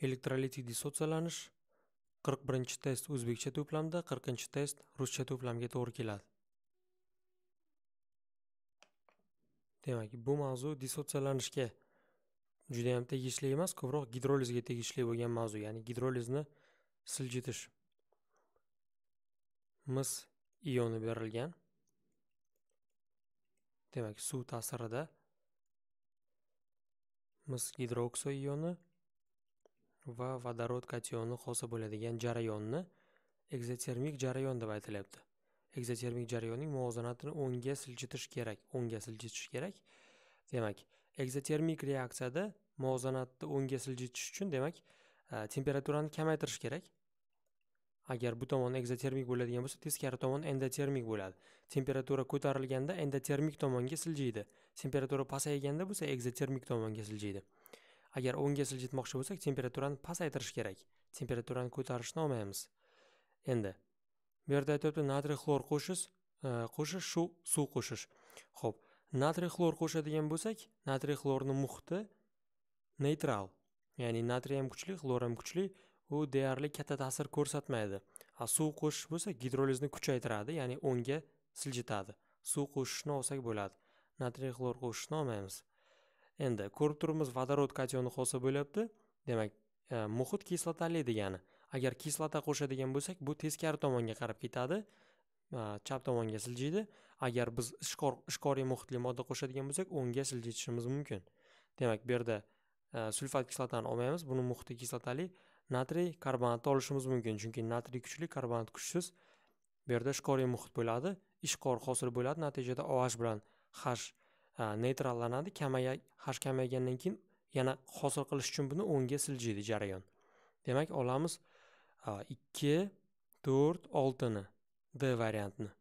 elektrolitik dissotsiyalanish 41 test o'zbekcha to'plamda 40 test ruscha to'plamga to'g'ri keladi demak bu mavzu dissotsiyalanishga juda ham tegishli emas ko'proq gidrolizga tegishli bo'lgan mavzu ya'ni gidrolizni siljitish mis ioni berilgan demak suv ta'sirida mis gidroksiy ioni va vodorod kationi hosil bo'ladigan jarayonni ekzotermik jarayon deb aytilyapti ekzotermik jarayonning muvozanatini o'ngga siljitish kerak o'ngga siljitish kerak demak ekzotermik reaksiyada muvozanatni o'ngga siljitish uchun demak e, temperaturani kamaytirish kerak agar bu tomon ekzotermik bo'ladigan bo'lsa teskari tomon endotermik bo'ladi temperatura ko'tarilganda endotermik tomonga siljiydi temperatura pasayganda bo'lsa ekzotermik tomonga siljiydi agar o'ngga siljitmoqchi bo'lsak temperaturani pasaytirish kerak temperaturani ko'tarishni olmaymiz endi bu yerda aytyapti natriy xlor qo'shish e, qo'shish shu suv qo'shish ho'p natriy xlor qo'shadigan bo'lsak natriy xlorni muhiti neytral ya'ni natriy ham kuchli xlor ham kuchli u deyarli katta ta'sir ko'rsatmaydi a suv qo'shish bo'lsa gidrolizni kuchaytiradi ya'ni o'ngga siljitadi suv qo'shishni olsak bo'ladi natriy xlor qo'shishni olmaymiz endi ko'rib turibmiz vodorod kationi hosil bo'lyapti demak e, muhit kislotali degani agar kislota qo'shadigan bo'lsak bu teskari tomonga qarab ketadi e, chap tomonga siljiydi agar biz ishqor ishqoriy muhitli modda qo'shadigan bo'lsak o'ngga siljitishimiz mumkin demak bu yerda e, sulfat kislotani olmaymiz buni muhiti kislotali natriy karbonatni olishimiz mumkin chunki natriy kuchli karbonat kuchsiz bu yerda ishqoriy muhit bo'ladi ishqor hosil bo'ladi natijada oh bilan h E, neytrallanadi kamaya haj kamaygandan keyin yana hosil qilish uchun buni o'ngga siljiydi jarayon demak olamiz e, ikki to'rt oltini d variantni